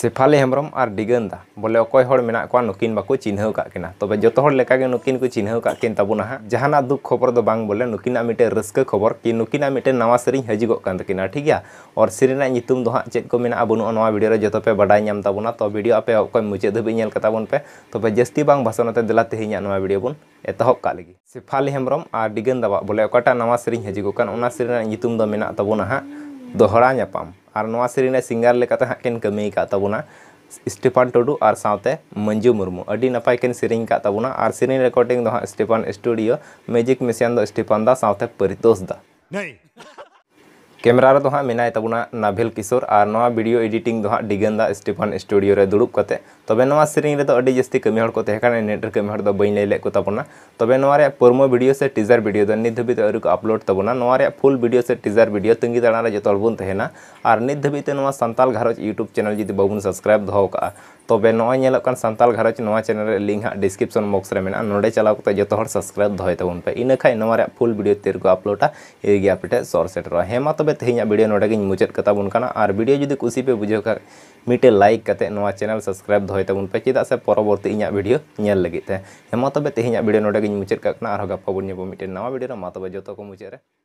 शेफाली हेम्रम और डिगंदा बोले अकोड़ मेना को नुकिन बाको चिन्ह तब जो नुकिन को चिन्ह तबन हाँ जहां दुख खबर तो बांग बोले नुकिन मिट्टे रस्क खबर कि नुकिन मिट्टे नवा सेरी हजुगे ठीक है और सेरी हाँ चेक को मेना बनूगा भिडियो जो पे बाड़ा तो भिडियो आप मुचाद हाबन पे तब जस्ती भाषा दिला तेहे भिडियो बन एतहब कागे शेफाली हेम्रम और डिगंदा बोले अकाटा नवा से हजुगे सेरी तबना हाँ ᱫᱚᱦᱲᱟ ᱧᱟᱯᱟᱢ ᱟᱨ ᱱᱚᱣᱟ ᱥᱮᱨᱮᱧ ᱨᱮ ᱥᱤᱝᱜᱟᱨ ᱞᱮᱠᱟᱛᱮ ᱦᱟᱸᱜ ᱠᱤᱱ ᱠᱟᱹᱢᱤ ᱟᱠᱟᱫ ᱛᱟᱵᱚᱱᱟ ᱥᱴᱮᱯᱷᱟᱱ ᱴᱩᱰᱩ ᱟᱨ ᱥᱟᱶᱛᱮ ᱢᱚᱧᱡᱩ ᱢᱩᱨᱢᱩ ᱟᱹᱰᱤ ᱱᱟᱯᱟᱭ ᱠᱤᱱ ᱥᱮᱨᱮᱧ ᱟᱠᱟᱫ ᱛᱟᱵᱚᱱᱟ ᱟᱨ ᱥᱮᱨᱮᱧ ᱨᱮᱠᱚᱨᱰᱤᱝ ᱫᱚ ᱦᱟᱸᱜ ᱥᱴᱮᱯᱷᱟᱱ ᱥᱴᱩᱰᱤᱭᱳ ᱢᱮᱡᱤᱠ ᱢᱮᱥᱤᱭᱟᱱ ᱫᱚ ᱥᱴᱮᱯᱷᱟᱱ ᱫᱟ ᱥᱟᱶᱛᱮ ᱯᱚᱨᱤᱛᱳᱥ ᱫᱟ ᱱᱟᱭ कैमरा रे हाँ मेना तबना नाभिल किशोर और भिडियो एडिटिंग हाँ दा स्टीफन स्टूडियो रे दुड़ब कते तब से जस्ती कमी को तहकान नेट कमी हड़ दो बई को तबना वीडियो से टीजार वीडियो नित धबी तो अरु अपलोड तबना फुल वीडियो से टीजार वीडियो तंगी दाणा जो जतो बन तहना और नित धबी ते नवा यूट्यूब चैनल जी बाबू सब्सक्राइब दहो तब नोलोन सानल गो चैनल लिंक हाँ डिस्क्रिपन बक्स में ना चलाव तो जो सब्सक्राइब दौ तब तो पे इन खान फुल भिडियो को अपलोडा इगे आप सर सेटर हेमा तब तेज भिडियो नोड़े गई मुचाद का और भिडियो जुदी कुशी पे बुझे मिटे लाइक चैनल सब्सक्राइब दौ तब तो पे चेदा से परवर्ती भिडियो नलते हम तब तेज भिडियो नोड़े गई मुचाद का और गपा बुनबू मिट्टे नवा भिडियो तब जो मुचाद